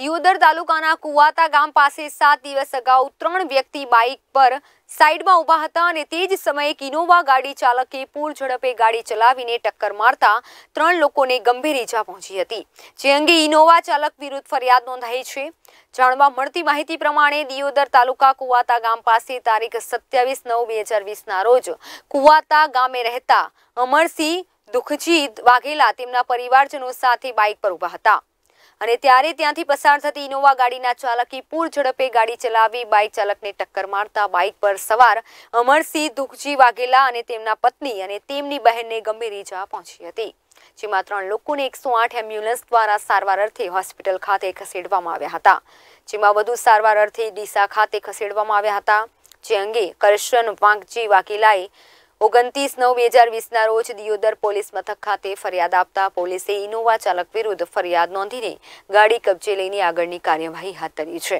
દિયોદર તાલુકાના કુવાતા ગામ પાસે સાત દિવસ અગાઉ ત્રણ વ્યક્તિ બાઇક પર સાઇડમાં ઊભા હતા અને તે જ સમયે એક ઇનોવા ગાડી ચાલકે પૂર ઝડપે ગાડી ચલાવીને ટક્કર મારતા ત્રણ લોકોને ગંભીર ઈજા પહોંચી હતી જે અંગે ઇનોવા ચાલક વિરુદ્ધ ફરિયાદ નોંધાઈ છે જાણવા મળતી માહિતી પ્રમાણે દિયોદર તાલુકા કુવાતા ગામ પાસે તારીખ સત્યાવીસ નવ બે હજાર વીસના રોજ કુવાતા ગામે રહેતા અમરસિંહ દુખજીત વાઘેલા તેમના પરિવારજનો સાથે બાઇક પર ઊભા હતા અને ત્યારે ત્યાંથી પસાર થતી ઇનોવા ગાડીના ચાલકે પૂર ઝડપે ગાડી ચલાવી બાઇક ચાલકને ટક્કર મારતા બાઇક પર સવાર અમરસિંહ દુખજી વાઘેલા અને તેમના પત્ની અને તેમની બહેનને ગંભીર ઈજા પહોંચી હતી જેમાં ત્રણ લોકોને એકસો આઠ એમ્બ્યુલન્સ દ્વારા સારવાર અર્થે હોસ્પિટલ ખાતે ખસેડવામાં આવ્યા હતા જેમાં વધુ સારવાર અર્થે ડીસા ખાતે ખસેડવામાં આવ્યા હતા જે અંગે કરશન વાંકજી વાઘેલાએ ઓગણત્રીસ નવ બે હજાર વીસના રોજ દિયોદર પોલીસ મથક ખાતે ફરિયાદ આપતા પોલીસે ઇનોવા ચાલક વિરુદ્ધ ફરિયાદ નોંધીને ગાડી કબજે લઈને આગળની કાર્યવાહી હાથ ધરી છે